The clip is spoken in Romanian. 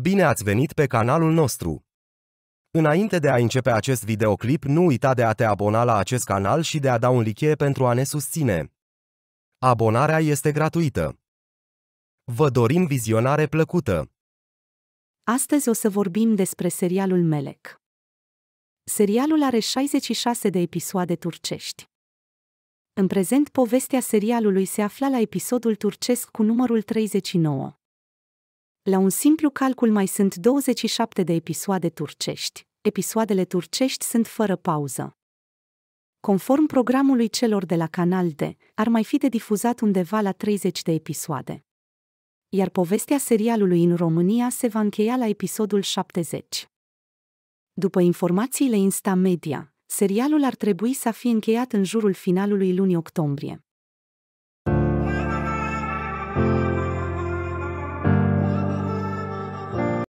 Bine ați venit pe canalul nostru! Înainte de a începe acest videoclip, nu uita de a te abona la acest canal și de a da un like pentru a ne susține. Abonarea este gratuită. Vă dorim vizionare plăcută! Astăzi o să vorbim despre serialul Melek. Serialul are 66 de episoade turcești. În prezent, povestea serialului se afla la episodul turcesc cu numărul 39. La un simplu calcul mai sunt 27 de episoade turcești. Episoadele turcești sunt fără pauză. Conform programului celor de la Canal D, ar mai fi de difuzat undeva la 30 de episoade. Iar povestea serialului în România se va încheia la episodul 70. După informațiile Insta Media, serialul ar trebui să fie încheiat în jurul finalului lunii octombrie.